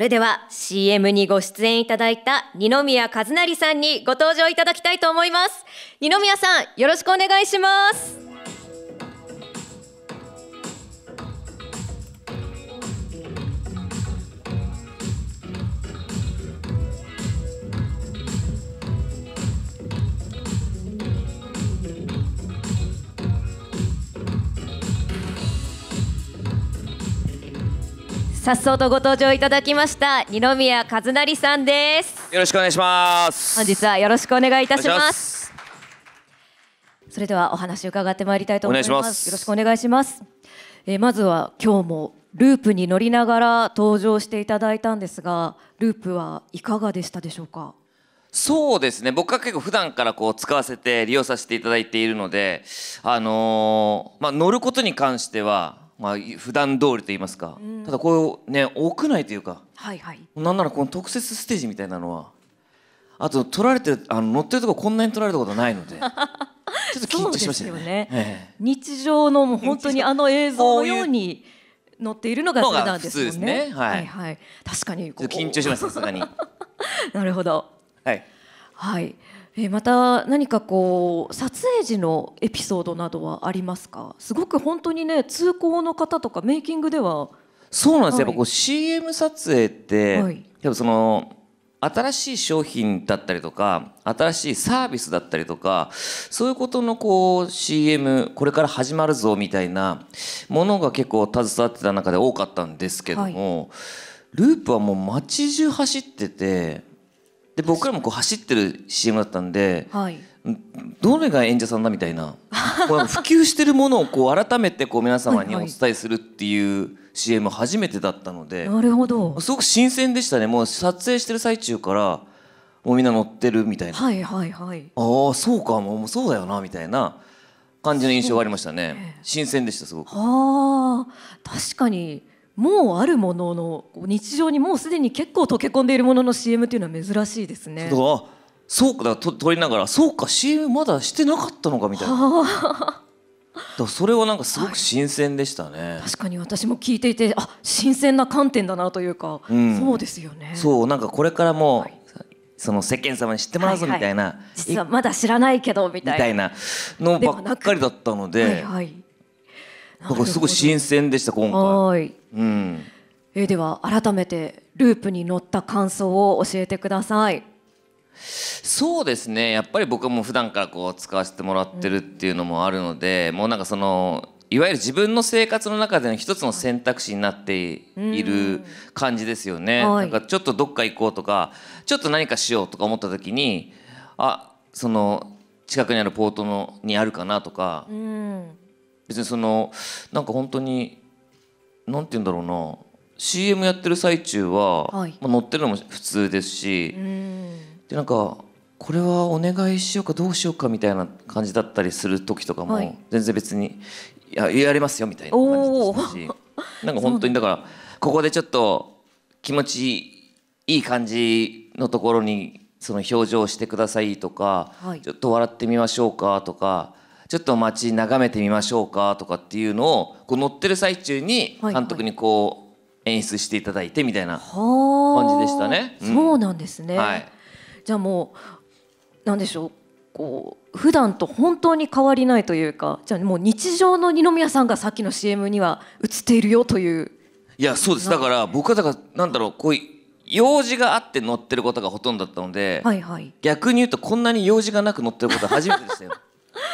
それでは CM にご出演いただいた二宮和也さんにご登場いただきたいと思います二宮さんよろしくお願いしますさっとご登場いただきました二宮和也さんですよろしくお願いします本日はよろしくお願いいたしますそれではお話伺ってまいりたいと思いますよろしくお願いしますえー、まずは今日もループに乗りながら登場していただいたんですがループはいかがでしたでしょうかそうですね僕は結構普段からこう使わせて利用させていただいているので、あのー、まあ、乗ることに関してはまあ、普段通りと言いますか、うん、ただこうね屋内というか、はいはい、なんならこの特設ステージみたいなのはあと撮られてあの乗ってるとここんなに撮られたことないので ちょっと緊張しましたよね、ねええ、日常のもう本当にあの映像のように乗っているのがそれですもんねね、はい、はいはい、確かに緊張しましたさすがに なるほどはい、はいえまた何かこう撮影時のエピソードなどはありますかすごく本当にね通行の方とかメイキングではそうなんですよ、はい、やっぱこう CM 撮影って、はい、やっぱその新しい商品だったりとか新しいサービスだったりとかそういうことのこう CM これから始まるぞみたいなものが結構携わってた中で多かったんですけども、はい、ループはもう街中走っててで僕らもこう走ってる CM だったんで、はい、どれが演者さんだみたいなこれ普及してるものをこう改めてこう皆様にお伝えするっていう CM 初めてだったのでなるほどすごく新鮮でしたねもう撮影してる最中からもうみんな乗ってるみたいな、はいはいはい、ああそうかもうそうだよなみたいな感じの印象がありましたね、ね、新鮮でしたすごくあ確かにもうあるものの日常にもうすでに結構溶け込んでいるものの CM っていうのは珍しいですね。そうか撮りながらそうか CM まだしてなかったのかみたいな。だそれはなんかすごく新鮮でしたね、はい、確かに私も聞いていてあ新鮮な観点だなというか、うん、そうですよねそうなんかこれからも、はい、その世間様に知ってもらうぞみたいな、はいはい、実はまだ知らないけどみたいなのばっかりだったので、はいはい、だからすごい新鮮でした今回。はいうん、えでは改めてループに乗った感想を教えてください。そうですねやっぱり僕はもう普段からこう使わせてもらってるっていうのもあるので、うん、もうなんかそのいわゆる自分の生活の中での一つの選択肢になっている感じですよね。うんはい、なんかちょっとどっか行こうとかちょっと何かしようとか思った時にあその近くにあるポートのにあるかなとか、うん、別にそのなんか本当になんて言うんだろうな CM やってる最中は、はい、まあ、乗ってるのも普通ですしでなんかこれはお願いしようかどうしようかみたいな感じだったりする時とかも、はい、全然別に「いややりますよ」みたいな感じでしたしなんか本当にだからここでちょっと気持ちいい感じのところにその表情してくださいとか、はい、ちょっと笑ってみましょうかとかちょっと街眺めてみましょうかとかっていうのをこう乗ってる最中に監督にこう演出していただいてみたいな感じでしたね。うん、そうなんですね、はい、じゃあもうなんでしょうこう普段と本当に変わりないというかじゃあもう日常の二宮さんがさっきの CM には映っているよといういやそうですだから僕はだからなんだろうこう用事があって乗ってることがほとんどだったので、はいはい、逆に言うとこんなに用事がなく乗ってることは初めてでしたよ。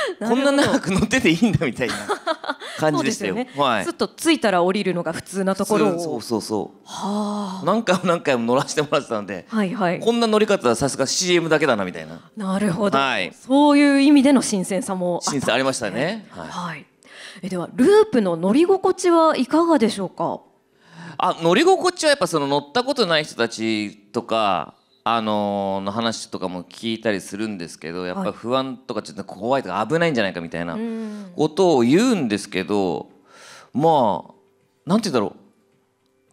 こんな長く乗ってていいんだみたいな 感じでしたよ。ねはい、ずっと着いたら降りるのが普通なところをそうそうそうはあ。何回も何回も乗らせてもらってたんで、はいはい、こんな乗り方はさすが CM だけだなみたいななるほど、はい、そういう意味での新鮮さもあ、ね、新鮮ありましたね、はい、はい、えではループの乗り心地はいかがでしょうかあ乗り心地はやっぱその乗ったことない人たちとかあのの話とかも聞いたりするんですけどやっぱ不安とかちょっと怖いとか危ないんじゃないかみたいなことを言うんですけどまあなんて言うんだろう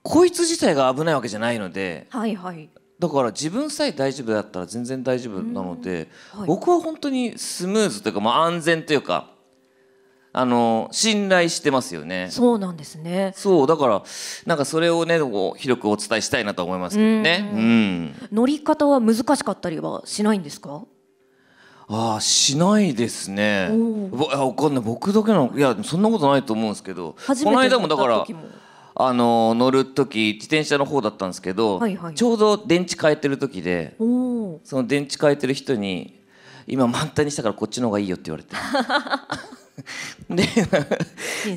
こいつ自体が危ないわけじゃないので、はいはい、だから自分さえ大丈夫だったら全然大丈夫なので、はい、僕は本当にスムーズというか、まあ、安全というかあの信頼してますよね。そうなんですね。そうだからなんかそれをね広くお伝えしたいなと思いますけどね。うん、乗り方は難しかったりはしないんですか？あしないですね。わかんない僕だけのいやそんなことないと思うんですけど。この間もだからあの乗る時自転車の方だったんですけど、はいはい、ちょうど電池変えてる時でその電池変えてる人に今満タンにしたからこっちの方がいいよって言われて。で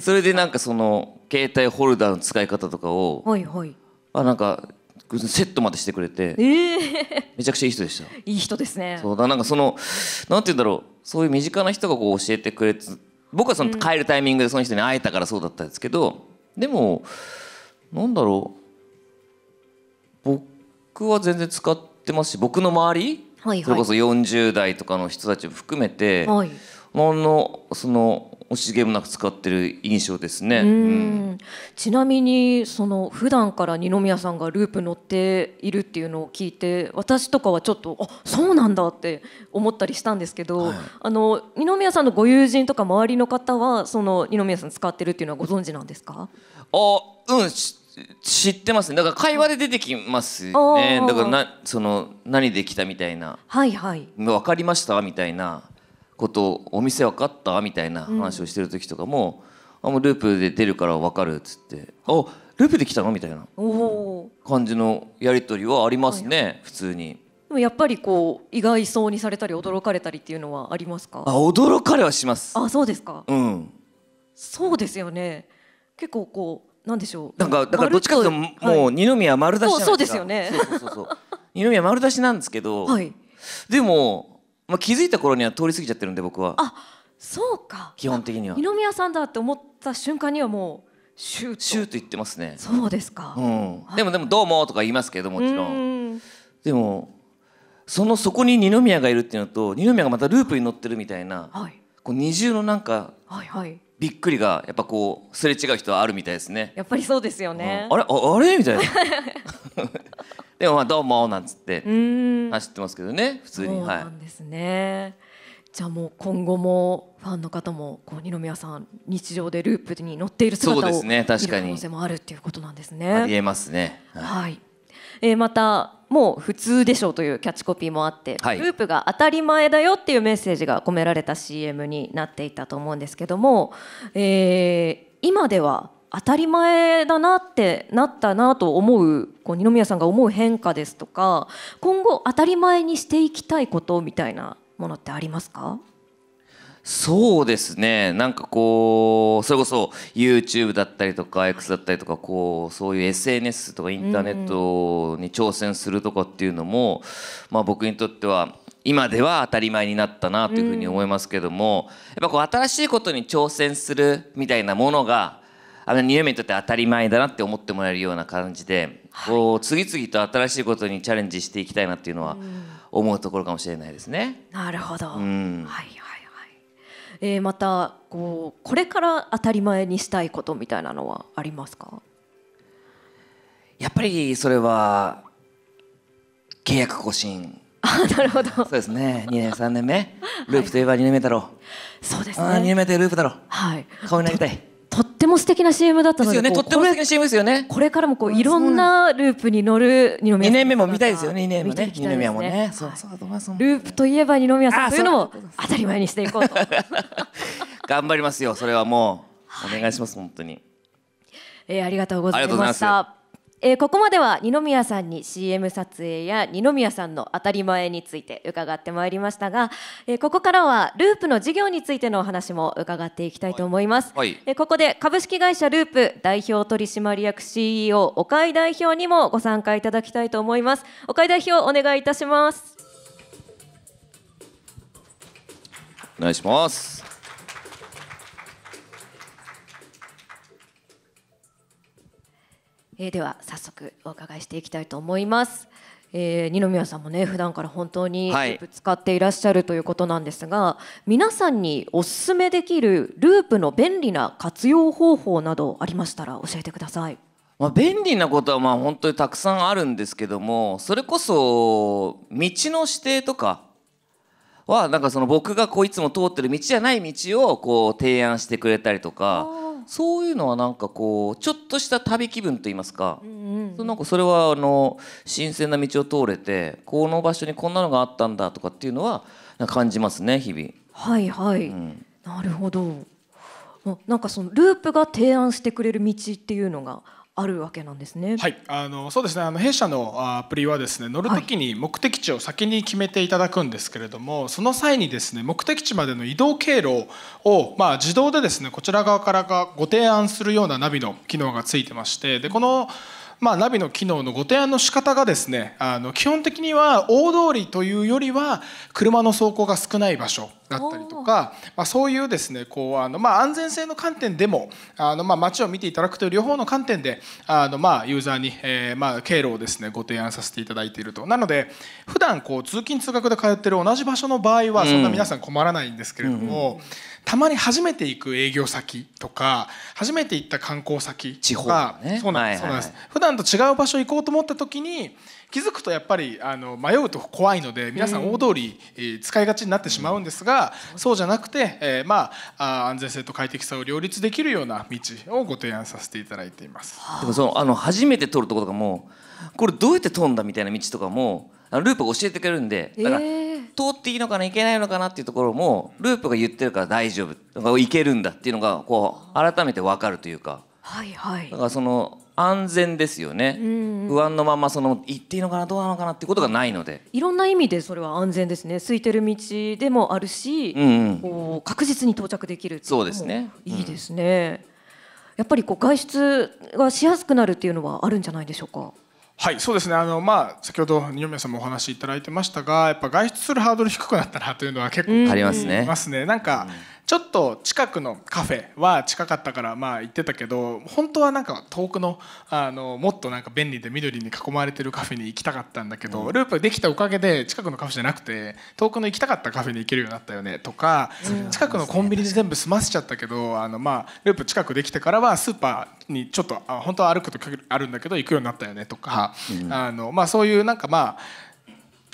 それでなんかその携帯ホルダーの使い方とかをはいはいあなんかセットまでしてくれて、えー、めちゃくちゃいい人でしたいい人ですねそうだなんかそのなんて言うんだろうそういう身近な人がこう教えてくれて僕はその帰るタイミングでその人に会えたからそうだったんですけど、うん、でもなんだろう僕は全然使ってますし僕の周り、はいはい、それこそ40代とかの人たちを含めて、はいのその惜しげもなく使ってる印象ですね、うん、ちなみにその普段から二宮さんがループ乗っているっていうのを聞いて私とかはちょっとあそうなんだって思ったりしたんですけど、はい、あの二宮さんのご友人とか周りの方はその二宮さん使ってるっていうのはご存知なんですかあうん知ってますねだから会話で出てきますねだからなその何で来たみたいな「はいはい、分かりました」みたいなことお店分かったみたいな話をしてる時とかも「うん、あもうループで出るから分かる」っつって「あループできたの?」みたいな感じのやり取りはありますね、普通に。でもやっぱりこう意外そうにされたり驚かれたりっていうのはありますか？あ驚かれはします。あそうですか。うん。そうですよね。結構こうなんでしょう。なんかだからどっちかというともう二宮丸出しなんですですよね。そうそうそうそう。二宮丸出しなんですけど、はい、でもまあ、気づいた頃には通り過ぎちゃってるんで僕はあそうか基本的には二宮さんだって思った瞬間にはもうシュートシュート言ってますねそうですか、うん、でもでも「どうも」とか言いますけどもちろんでもそのそこに二宮がいるっていうのと二宮がまたループに乗ってるみたいな、はい、こう二重のなんか、はいはい、びっくりがやっぱこうすれ違う人はあるみたいですねやっぱりそうですよね、うん、あれああれみたいな でもまあどうもなんつって走ってますけどね普通にそうなんですね、はい、じゃあもう今後もファンの方もこう二宮さん日常でループに乗っている姿を見る可能性もあるっていうことなんですね。ありえますね、はい、はい、えー、またもう普通でしょうというキャッチコピーもあって、はい、ループが当たり前だよっていうメッセージが込められた CM になっていたと思うんですけども、えー、今では当たり前だなってなったなと思うこう二宮さんが思う変化ですとか今後当たり前にしていきたいことみたいなものってありますかそうですねなんかこうそれこそ YouTube だったりとか X だったりとかこうそういう SNS とかインターネットに挑戦するとかっていうのも、まあ、僕にとっては今では当たり前になったなというふうに思いますけども、やっぱこう新しいことに挑戦するみたいなものがあの2年目にとって当たり前だなって思ってもらえるような感じで、はい、こう次々と新しいことにチャレンジしていきたいなっていうのは思うところかもしれないですね。なるほど、うん、はいはいはいえー、またこうこれから当たり前にしたいことみたいなのはありますかやっぱりそれは契約更新あなるほどそうですね2年3年目ループといえば2年目だろう、はい、そうですね2年目でループだろう、はい、顔になりたいとっても素敵な CM だったのでですよねとっても素敵な CM ですよねこれからもこういろんなループに乗る二宮2年目も見たいですよね2年目ね二宮もねそうそうループといえば二宮さんというのも当たり前にしていこうと 頑張りますよそれはもうお願いします、はい、本当に、えー、ありがとうございましたえー、ここまでは二宮さんに CM 撮影や二宮さんの当たり前について伺ってまいりましたが、えー、ここからはループの事業についてのお話も伺っていきたいと思います、はいはい、えー、ここで株式会社ループ代表取締役 CEO 岡井代表にもご参加いただきたいと思います岡井代表お願いいたしますお願いしますえー、では早速お伺いしていきたいと思います。えー、二宮さんもね普段から本当にぶつかっていらっしゃるということなんですが、はい、皆さんにおすすめできるループの便利な活用方法などありましたら教えてください。まあ、便利なことはまあ本当にたくさんあるんですけどもそれこそ道の指定とかはなんかその僕がこういつも通ってる道じゃない道をこう提案してくれたりとか。そういうのはなんかこうちょっとした旅気分と言いますか、うんうん、なんかそれはあの新鮮な道を通れてこの場所にこんなのがあったんだとかっていうのは感じますね日々。はいはい、うん、なるほどなんかそのループが提案してくれる道っていうのがあるわけなんですね。はい、あのそうですね。あの弊社のアプリはですね、乗るときに目的地を先に決めていただくんですけれども、はい、その際にですね、目的地までの移動経路をまあ、自動でですね、こちら側からがご提案するようなナビの機能がついてまして、でこのまあ、ナビの機能のご提案の仕方がですねあの基本的には大通りというよりは車の走行が少ない場所だったりとか、まあ、そういうですねこうあの、まあ、安全性の観点でもあの、まあ、街を見ていただくという両方の観点であの、まあ、ユーザーに、えーまあ、経路をですねご提案させていただいているとなので普段こう通勤通学で通ってる同じ場所の場合はそんな皆さん困らないんですけれども。うんうんたまに初めて行く営業先とか初めて行った観光先とか地方、ね、そうなんです、はいはい、普段と違う場所行こうと思った時に気づくとやっぱりあの迷うと怖いので皆さん大通り、使いがちになってしまうんですが、そうじゃなくて、えまあ安全性と快適さを両立できるような道をご提案させていただいています。でもそのあの初めて撮るとことかもこれどうやって撮んだみたいな道とかもあのループが教えてくれるんでだから、通っていいのかないけないのかなっていうところもループが言ってるから大丈夫いけるんだっていうのがこう改めて分かるというか。はいはい、だからその安全ですよね、うんうん、不安のままその行っていいのかなどうなのかなってことがないのでいろんな意味でそれは安全ですね空いてる道でもあるし、うん、うん、確実に到着できるそうですねいいですね、うん、やっぱりこう外出がしやすくなるっていうのはあるんじゃないでしょうかはいそうですねあの、まあ、先ほど二宮さんもお話しいただいてましたがやっぱ外出するハードル低くなったなというのは結構ありますね。ますねなんか、うんちょっと近くのカフェは近かったからまあ行ってたけど本当はなんか遠くのあのもっとなんか便利で緑に囲まれてるカフェに行きたかったんだけど、うん、ループできたおかげで近くのカフェじゃなくて遠くの行きたかったカフェに行けるようになったよねとか、うん、近くのコンビニで全部済ませちゃったけどあのまあループ近くできてからはスーパーにちょっとあ本当は歩くとあるんだけど行くようになったよねとか、うん、あのまあそういうなんかまあ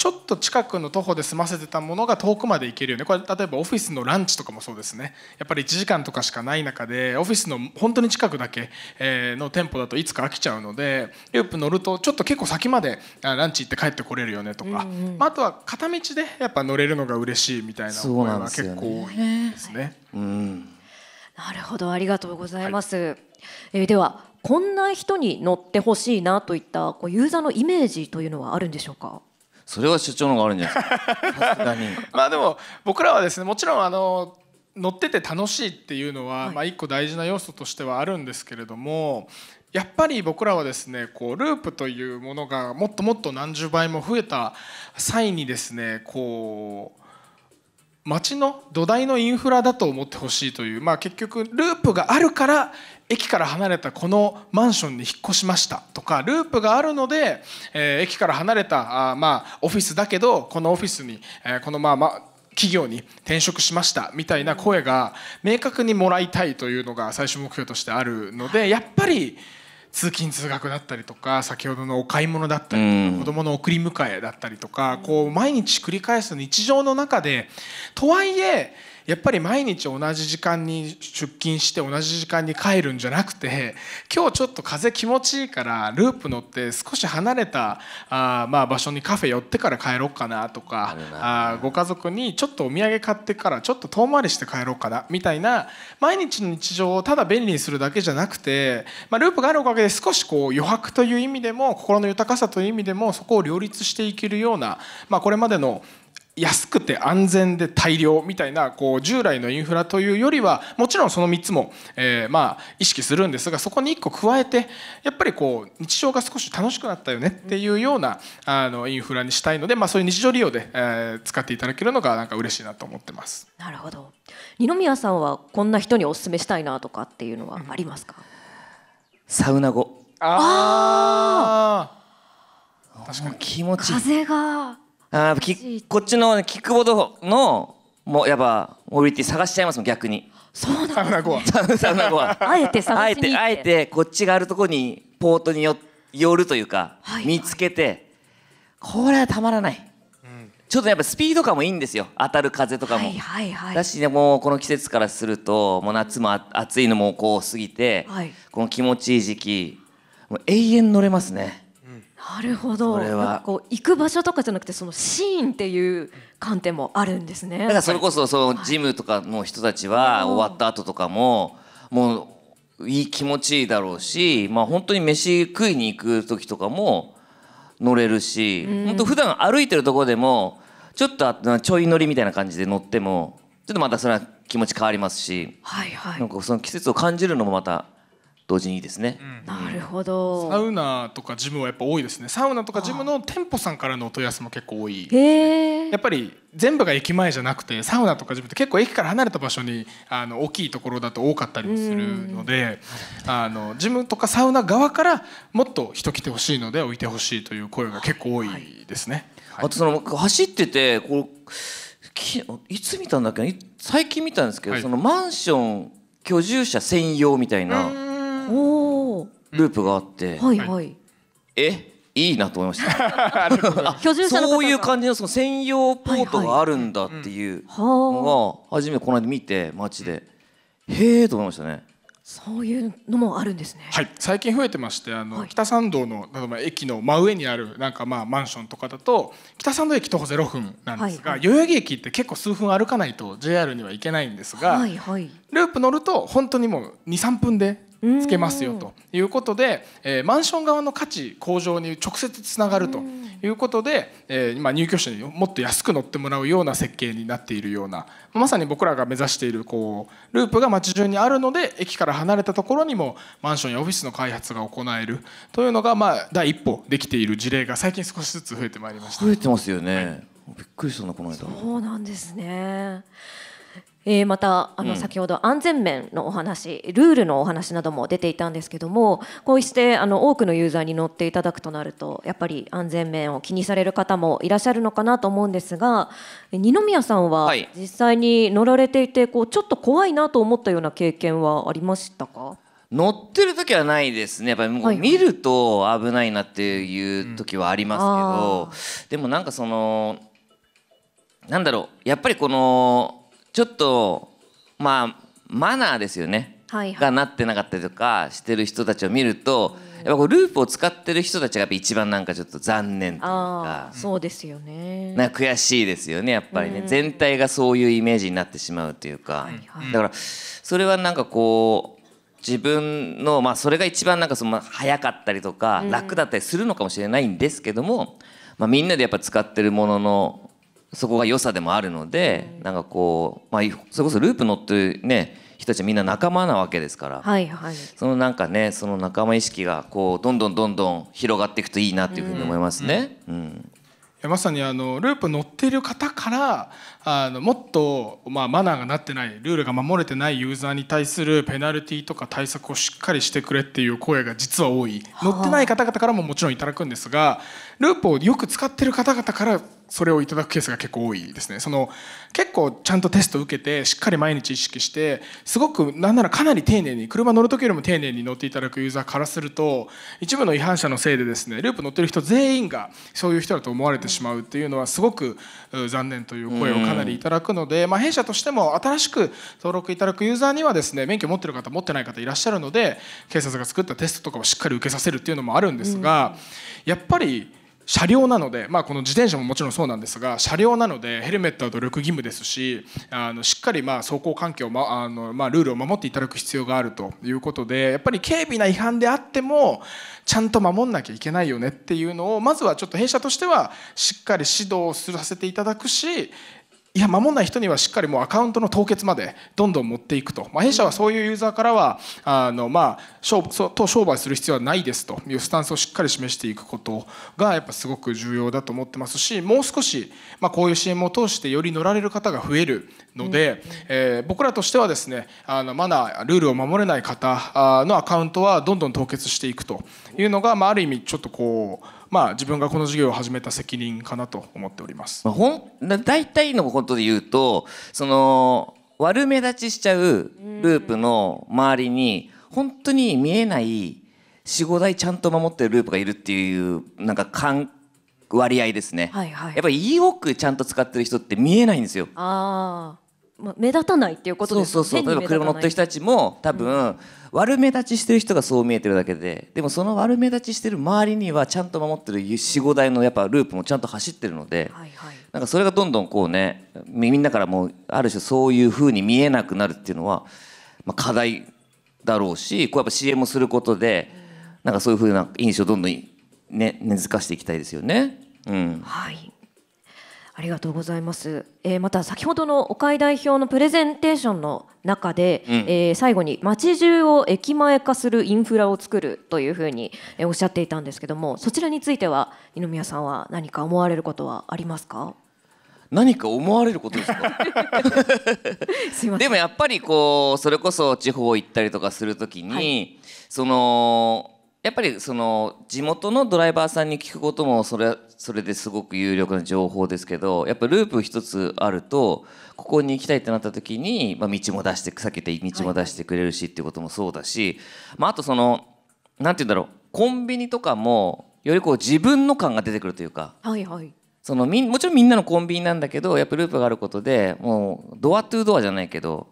ちょっと近くの徒歩で済ませてたものが遠くまで行けるよねこれ例えばオフィスのランチとかもそうですねやっぱり1時間とかしかない中でオフィスの本当に近くだけの店舗だといつか飽きちゃうのでループ乗るとちょっと結構先までランチ行って帰ってこれるよねとか、うんうん、まあ、とは片道でやっぱ乗れるのが嬉しいみたいな思いは結構多いですね。うん、なるほどありがとうございます、はい、えー、ではこんな人に乗ってほしいなといったこうユーザーのイメージというのはあるんでしょうかそれは所長のがあるんじゃないですか。まあでも僕らはですねもちろんあの乗ってて楽しいっていうのは、はい、まあ一個大事な要素としてはあるんですけれども。やっぱり僕らはですねこうループというものがもっともっと何十倍も増えた際にですねこう街の土台のインフラだと思ってほしいという、まあ、結局ループがあるから駅から離れたこのマンションに引っ越しましたとかループがあるので、えー、駅から離れたあ、まあ、オフィスだけどこのオフィスに、えー、このまあまあ企業に転職しましたみたいな声が明確にもらいたいというのが最終目標としてあるのでやっぱり通勤通学だったりとか先ほどのお買い物だったり子どもの送り迎えだったりとかこう毎日繰り返す日常の中でとはいえやっぱり毎日同じ時間に出勤して同じ時間に帰るんじゃなくて今日ちょっと風気持ちいいからループ乗って少し離れたあまあ場所にカフェ寄ってから帰ろうかなとかあご家族にちょっとお土産買ってからちょっと遠回りして帰ろうかなみたいな毎日の日常をただ便利にするだけじゃなくて、まあ、ループがあるおかげで少しこう余白という意味でも心の豊かさという意味でもそこを両立していけるような、まあ、これまでの安くて安全で大量みたいなこう従来のインフラというよりはもちろんその3つもえまあ意識するんですがそこに1個加えてやっぱりこう日常が少し楽しくなったよねっていうようなあのインフラにしたいのでまあそういう日常利用でえ使っていただけるのがなんか嬉しいなと思ってます。なるほど二宮さんはこんな人にお勧めしたいなとかっていうのはありますか、うん、サウナ後ああ確かに気持ち風があきこっちのキックボードのもうやっぱモビリティ探しちゃいますもん逆にそうなんだ、サウナは あえて探しに行ってあえてあえてこっちがあるとこにポートによ寄るというか、はいはい、見つけてこれはたまらない、うん、ちょっとやっぱスピード感もいいんですよ当たる風とかも、はいはいはい、だしねもうこの季節からするともう夏も暑いのもこう過ぎて、はい、この気持ちいい時期もう永遠乗れますねなるほど。こう行く場所とかじゃなくてそのシーンっていう観点もあるんですね。だからそれこそそのジムとかの人たちは終わった後とかももういい気持ちいいだろうし、まあ本当に飯食いに行く時とかも乗れるし、ん、本当普段歩いてるとこでもちょっとちょい乗りみたいな感じで乗ってもちょっとまたそれは気持ち変わりますし、はいはい、なんかその季節を感じるのもまた同時にですね、うん、なるほどサウナとかジムはやっぱ多いですねサウナとかジムの店舗さんからのお問い合わせも結構多い、ね、やっぱり全部が駅前じゃなくてサウナとかジムって結構駅から離れた場所にあの大きいところだと多かったりもするので、あのジムとかサウナ側からもっと人来てほしいので置いてほしいという声が結構多いですね。はいはい、あとその走っててこうきいつ見たんだっけ最近見たんですけど、はい、そのマンション居住者専用みたいな。ループがあって、はいはい、えいいなと思いましたの 居住者そういう感じのその専用ポートがあるんだっていうのが初めてこの間見て街でへえと思いましたね。そういうのもあるんですね。はい、最近増えてまして、あの、はい、北参道の例えば駅の真上にあるなんかまあマンションとかだと北参道駅徒歩0分なんですが、はいはい、代々木駅って結構数分歩かないと JR には行けないんですが、はいはい、ループ乗ると本当にもう23分でつけますよということで、えー、マンション側の価値向上に直接つながるということで、えー、今入居者にもっと安く乗ってもらうような設計になっているようなまさに僕らが目指しているこうループが街中にあるので駅から離れたところにもマンションやオフィスの開発が行えるというのが、まあ、第一歩できている事例が最近少しずつ増えてまいりました。増えてますよね、はい、びっくりしたなこの間そうなんですねえー、またあの先ほど安全面のお話、うん、ルールのお話なども出ていたんですけどもこうしてあの多くのユーザーに乗っていただくとなるとやっぱり安全面を気にされる方もいらっしゃるのかなと思うんですが二宮さんは実際に乗られていてこうちょっと怖いなと思ったような経験はありましたか乗ってる時はないですねやっぱりもう見ると危ないなっていう時はありますけど、はいうん、でもなんかそのなんだろうやっぱりこのちょっとまあマナーですよね、はいはい、がなってなかったりとかしてる人たちを見ると、うん、やっぱループを使ってる人たちがやっぱ一番なんかちょっと残念というかそうですよねなんか悔しいですよねやっぱりね、うん、全体がそういうイメージになってしまうというか、はいはい、だからそれはなんかこう自分の、まあ、それが一番なんかその早かったりとか楽だったりするのかもしれないんですけども、うん、まあ、みんなでやっぱ使ってるもののそこが良さでもあるのでなんかこう、まあ、それこそループ乗ってね人たちみんな仲間なわけですから、はいはい、そのなんかねその仲間意識がこうどんどんどんどん広がっていくといいなっていうふうに思いますね。うん、うんまさにあのループ乗っている方からあのもっと、まあ、マナーがなってないルールが守れてないユーザーに対するペナルティとか対策をしっかりしてくれっていう声が実は多い乗ってない方々からももちろんいただくんですがループをよく使ってる方々からそれをいただくケースが結構多いですねその結構ちゃんとテスト受けてしっかり毎日意識してすごくなんならかなり丁寧に車乗る時よりも丁寧に乗っていただくユーザーからすると一部の違反者のせいでですねループ乗ってる人全員がそういう人だと思われてしまうっていうのはすごく残念という声をかなりいただくので、まあ、弊社としても新しく登録いただくユーザーにはですね免許持ってる方持ってない方いらっしゃるので警察が作ったテストとかをしっかり受けさせるっていうのもあるんですが、やっぱり。車両なので、まあ、この自転車ももちろんそうなんですが車両なのでヘルメットは努力義務ですしあのしっかりまあ走行環境、まあのまあ、ルールを守っていただく必要があるということでやっぱり軽微な違反であってもちゃんと守んなきゃいけないよねっていうのをまずはちょっと弊社としてはしっかり指導させていただくしいや守んない人にはしっかりもうアカウントの凍結までどんどん持っていくと、まあ、弊社はそういうユーザーからはあの、まあ、と商売する必要はないですというスタンスをしっかり示していくことがやっぱすごく重要だと思ってますしもう少し、まあ、こういう CM を通してより乗られる方が増えるので、えー、僕らとしてはですねあのマナールールを守れない方のアカウントはどんどん凍結していくというのが、まあ、ある意味ちょっとこう。まあ、自分がこの事業を始めた責任かなと思っております。まあ、ほん大体のことで言うとその悪目立ちしちゃうループの周りに本当に見えない四五台ちゃんと守ってるループがいるっていうなんか感割合ですね、はいはい、やっぱり E ウォちゃんと使ってる人って見えないんですよ。あまあ、目立たないっていうことですそうそうそう例えば車乗ってる人たちも多分、うん、悪目立ちしてる人がそう見えてるだけででもその悪目立ちしてる周りにはちゃんと守ってる45台のやっぱループもちゃんと走ってるので、はいはい、なんかそれがどんどんこうねみんなからもうある種そういうふうに見えなくなるっていうのは、まあ、課題だろうしこうやっぱ CM をすることで、うん、なんかそういうふうな印象をどんどんね根付かしていきたいですよね。うん、はいありがとうございます、えー、また先ほどの岡井代表のプレゼンテーションの中で、うん、えー、最後に街中を駅前化するインフラを作るというふうにおっしゃっていたんですけどもそちらについては二宮さんは何か思われることはありますか何か思われることですか すでもやっぱりこうそれこそ地方行ったりとかする時に、はい、そのやっぱりその地元のドライバーさんに聞くこともそれそれですごく有力な情報ですけどやっぱループ一つあるとここに行きたいってなった時に、まあ、道も出して避けて道も出してくれるしっていうこともそうだし、まあ、あとその何て言うんだろうコンビニとかもよりこう自分の感が出てくるというか。はいはいそのみもちろんみんなのコンビニなんだけどやっぱループがあることでもうドアトゥードアじゃないけど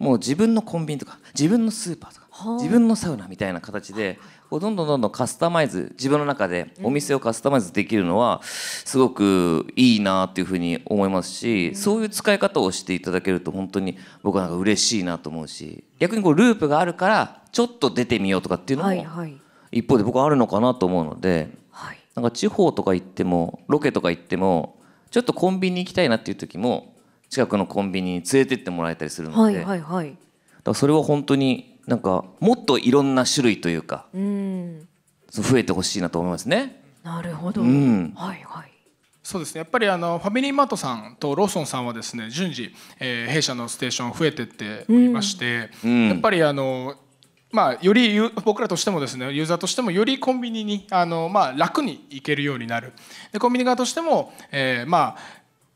もう自分のコンビニとか自分のスーパーとか自分のサウナみたいな形でこうどんどんどんどんカスタマイズ自分の中でお店をカスタマイズできるのはすごくいいなっていうふうに思いますし、そういう使い方をしていただけると本当に僕はなんか嬉しいなと思うし逆にこうループがあるからちょっと出てみようとかっていうのも一方で僕はあるのかなと思うので、なんか地方とか行ってもロケとか行ってもちょっとコンビニ行きたいなっていう時も近くのコンビニに連れてってもらえたりするので、だからそれは本当になんかもっといろんな種類というか、うん、増えてほしいなと思いますね。なるほど、うん、はいはいそうですねやっぱりあのファミリーマートさんとローソンさんはですね順次、えー、弊社のステーション増えてっておりまして、うん、やっぱりあのまあ、より僕らとしてもですねユーザーとしてもよりコンビニにあの、まあ、楽に行けるようになるでコンビニ側としても、えーまあ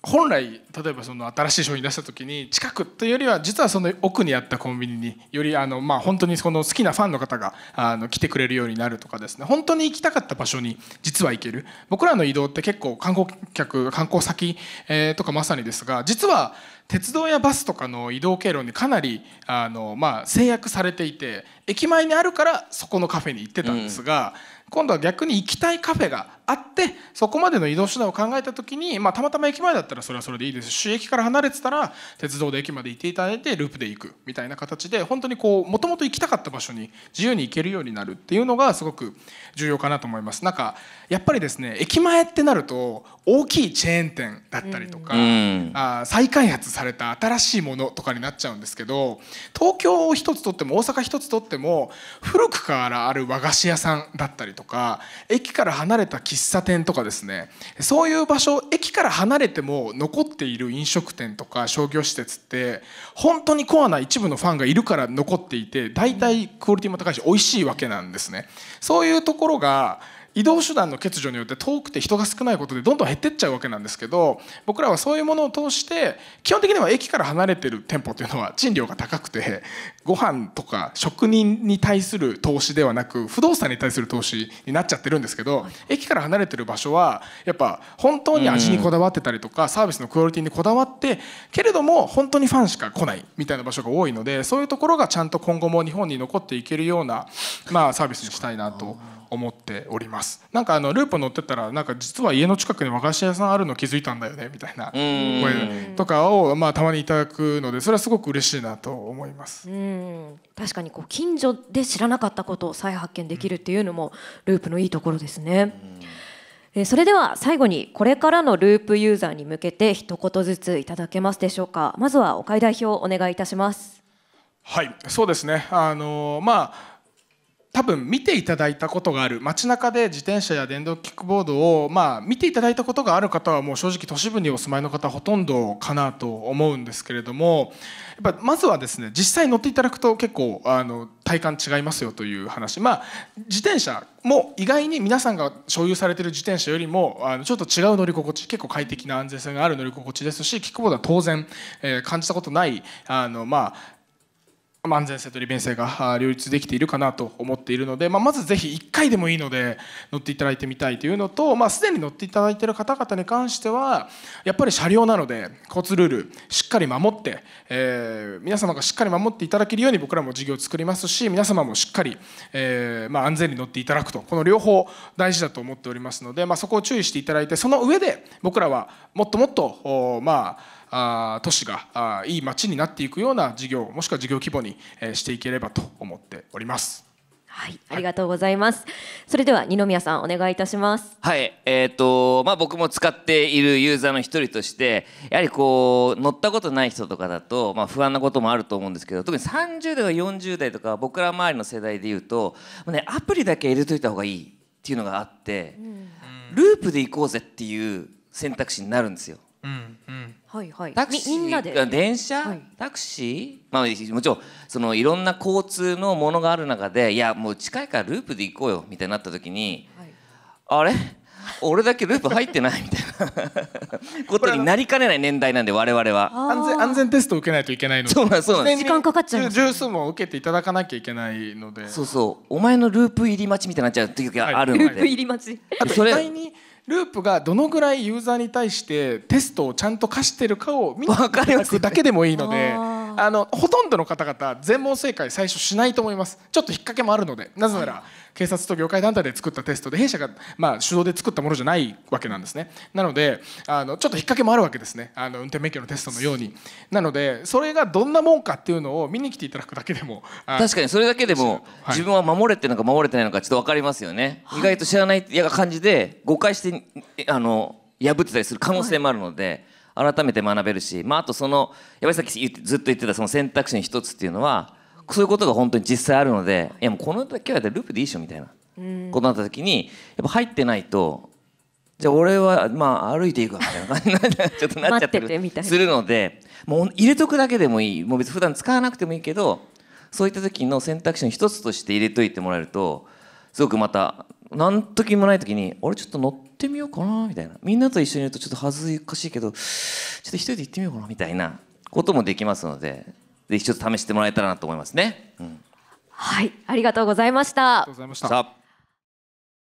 本来例えばその新しい商品出した時に近くというよりは実はその奥にあったコンビニによりあのまあ本当にその好きなファンの方があの来てくれるようになるとかですね本当に行きたかった場所に実は行ける僕らの移動って結構観光客観光先、えとかまさにですが実は鉄道やバスとかの移動経路にかなりあの、まあ、制約されていて駅前にあるからそこのカフェに行ってたんですが、うん、今度は逆に行きたいカフェがあってそこまでの移動手段を考えた時に、まあ、たまたま駅前だったらそれはそれでいいですし駅から離れてたら鉄道で駅まで行っていただいてループで行くみたいな形で本当にこうもともと行きたかった場所に自由に行けるようになるっていうのがすごく重要かなと思います。なんかやっぱりですね駅前ってなると大きいチェーン店だったりとか、うん、あ再開発された新しいものとかになっちゃうんですけど東京を一つとっても大阪一つとっても古くからある和菓子屋さんだったりとか駅から離れた喫茶店とかですねそういう場所駅から離れても残っている飲食店とか商業施設って本当にコアな一部のファンがいるから残っていて大体クオリティも高いし美味しいわけなんですね。そういうところが移動手段の欠如によって遠くて人が少ないことでどんどん減ってっちゃうわけなんですけど僕らはそういうものを通して基本的には駅から離れてる店舗っていうのは賃料が高くてご飯とか職人に対する投資ではなく不動産に対する投資になっちゃってるんですけど駅から離れてる場所はやっぱ本当に味にこだわってたりとかサービスのクオリティにこだわってけれども本当にファンしか来ないみたいな場所が多いのでそういうところがちゃんと今後も日本に残っていけるようなまあサービスにしたいなと思っておりますなんかあのループ乗ってたらなんか実は家の近くに和菓子屋さんあるの気づいたんだよねみたいな声とかをまあたまにいただくのでそれはすごく嬉しいなと思いますうん確かにこう近所で知らなかったことを再発見できるっていうのもループのいいところですね。えそれでは最後にこれからのループユーザーに向けて一言ずついただけますでしょうかまずはお買い代表お願いいたしますはいそうですねあのまあ多分見ていただいたことがある街中で自転車や電動キックボードを、まあ、見ていただいたことがある方はもう正直都市部にお住まいの方ほとんどかなと思うんですけれどもやっぱまずはですね実際乗っていただくと結構あの体感違いますよという話まあ自転車も意外に皆さんが所有されている自転車よりもあのちょっと違う乗り心地結構快適な安全性がある乗り心地ですしキックボードは当然、え感じたことないあの、まあ安全性と利便性が両立できているかなと思っているので、まあ、まずぜひ1回でもいいので乗っていただいてみたいというのと、まあ、すでに乗っていただいている方々に関してはやっぱり車両なので交通ルールしっかり守って、えー、皆様がしっかり守っていただけるように僕らも事業を作りますし皆様もしっかり、えー、まあ、安全に乗っていただくとこの両方大事だと思っておりますので、まそこを注意していただいてその上で僕らはもっともっとまああ都市があいい街になっていくような事業もしくは事業規模に、えしていければと思っております。はい、ありがとうございます。はい、それでは二宮さんお願いいたします。はい、えー、とまあ僕も使っているユーザーの一人として、やはりこう乗ったことない人とかだとまあ不安なこともあると思うんですけど、特に30代とか40代とか僕ら周りの世代で言うと、ねアプリだけ入れといた方がいいっていうのがあって、うん、ループで行こうぜっていう選択肢になるんですよ。うんうんはいはい、タクシーみんなで電車、はい、タクシー、まあ、もちろんそのいろんな交通のものがある中でいやもう近いからループで行こうよみたいになった時に、はい、あれ俺だけループ入ってないみたいな ことになりかねない年代なんで我々は安全安全テストを受けないといけないのでそうなんそうなん時間かかっちゃうジ数も受けていただかなきゃいけないのでそうそうお前のループ入り待ちみたいになっちゃう時があるので、はい、ループ入り待ちあと意外にループがどのぐらいユーザーに対してテストをちゃんと課してるかを見ていただくだけでもいいので。あのほとんどの方々全問正解最初しないと思いますちょっと引っ掛けもあるのでなぜなら、警察と業界団体で作ったテストで弊社が、まあ、手動で作ったものじゃないわけなんですねなのであのちょっと引っ掛けもあるわけですねあの運転免許のテストのようになのでそれがどんなもんかっていうのを見に来ていただくだけでも確かにそれだけでも、はい、自分は守れてるのか守れてないのかちょっと分かりますよね、はい、意外と知らない感じで誤解してあの破ってたりする可能性もあるので、改めて学べるし、まあ、あとそのやっぱりさっきずっと言ってたその選択肢の一つっていうのはそういうことが本当に実際あるのでいやもうこの時はループでいいでしょみたいなことになった時にやっぱ入ってないとじゃあ俺はまあ歩いていくわみたいな感じになっちゃってなっちゃってるするのでもう入れとくだけでもいいもう別に普段使わなくてもいいけどそういった時の選択肢の一つとして入れといてもらえるとすごくまた何時ときもない時に俺ちょっと乗ってみようかなみたいなみんなと一緒にいるとちょっと恥ずかしいけどちょっと一人で行ってみようかなみたいなこともできますのでぜひちょっと試してもらえたらなと思いますね。うん、はいありがとうございました。ありがとうございました